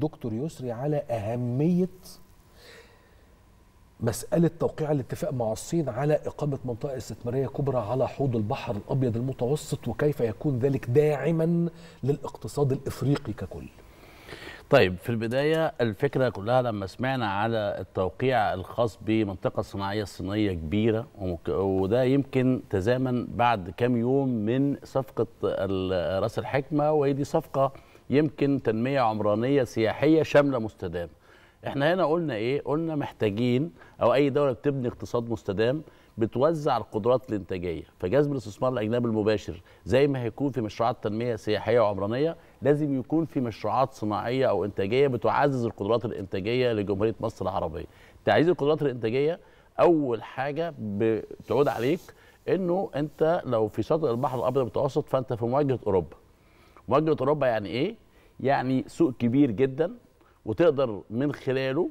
دكتور يسري على اهميه مسألة توقيع الاتفاق مع الصين على إقامة منطقة استثمارية كبرى على حوض البحر الأبيض المتوسط وكيف يكون ذلك داعما للاقتصاد الإفريقي ككل طيب في البداية الفكرة كلها لما سمعنا على التوقيع الخاص بمنطقة صناعية صينية كبيرة وده يمكن تزامن بعد كام يوم من صفقة رأس الحكمة وهي دي صفقة يمكن تنميه عمرانيه سياحيه شامله مستدامه احنا هنا قلنا ايه قلنا محتاجين او اي دوله بتبني اقتصاد مستدام بتوزع القدرات الانتاجيه فجذب الاستثمار الاجنبي المباشر زي ما هيكون في مشروعات تنميه سياحيه وعمرانيه لازم يكون في مشروعات صناعيه او انتاجيه بتعزز القدرات الانتاجيه لجمهوريه مصر العربيه تعزيز القدرات الانتاجيه اول حاجه بتعود عليك انه انت لو في شاطئ البحر الابيض المتوسط فانت في مواجهه اوروبا مواجهه اوروبا يعني ايه؟ يعني سوق كبير جدا وتقدر من خلاله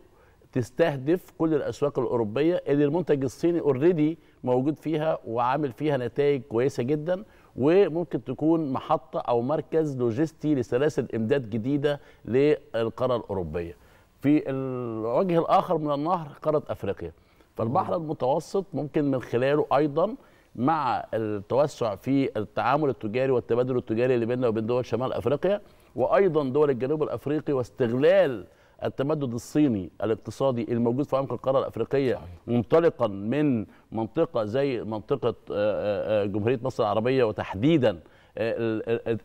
تستهدف كل الاسواق الاوروبيه اللي المنتج الصيني اوريدي موجود فيها وعامل فيها نتائج كويسه جدا وممكن تكون محطه او مركز لوجستي لسلاسل امداد جديده للقاره الاوروبيه. في الوجه الاخر من النهر قاره افريقيا. فالبحر المتوسط ممكن من خلاله ايضا مع التوسع في التعامل التجاري والتبادل التجاري اللي بيننا وبين دول شمال افريقيا وايضا دول الجنوب الافريقي واستغلال التمدد الصيني الاقتصادي الموجود في عمق القاره الافريقيه منطلقا من منطقه زي منطقه آه، آه، آه، جمهوريه مصر العربيه وتحديدا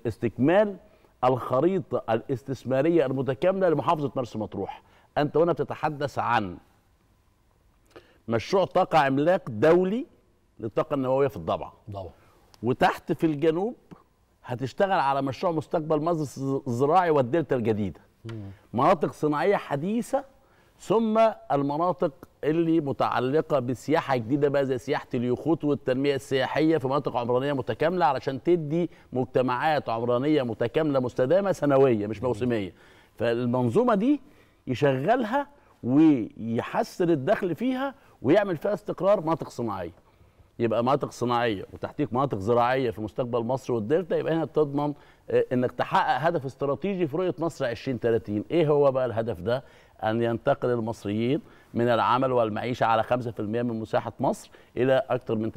استكمال الخريطه الاستثماريه المتكامله لمحافظه مرسى مطروح انت هنا بتتحدث عن مشروع طاقه عملاق دولي للطاقه النوويه في الضبعه ضبع. وتحت في الجنوب هتشتغل على مشروع مستقبل مصر الزراعي والدلتا الجديده مم. مناطق صناعيه حديثه ثم المناطق اللي متعلقه بسياحه جديده بقى زي سياحه اليخوت والتنميه السياحيه في مناطق عمرانيه متكامله علشان تدي مجتمعات عمرانيه متكامله مستدامه سنويه مش موسميه فالمنظومه دي يشغلها ويحسن الدخل فيها ويعمل فيها استقرار مناطق صناعيه يبقى مناطق صناعيه وتحتيك مناطق زراعيه في مستقبل مصر والدلتا يبقى هنا بتضمن آه، انك تحقق هدف استراتيجي في رؤيه مصر 2030 ايه هو بقى الهدف ده ان ينتقل المصريين من العمل والمعيشه على 5% من مساحه مصر الى اكثر من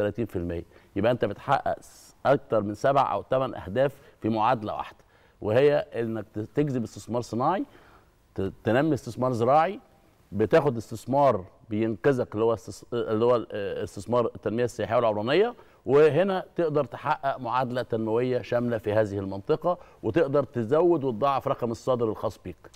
30% يبقى انت بتحقق اكثر من سبع او ثمان اهداف في معادله واحده وهي انك تجذب استثمار صناعي تنمي استثمار زراعي بتاخد استثمار بينقذك اللي هو اللي هو استثمار التنميه السياحيه والعمرانيه وهنا تقدر تحقق معادله تنمويه شامله في هذه المنطقه وتقدر تزود وتضاعف رقم الصادر الخاص بك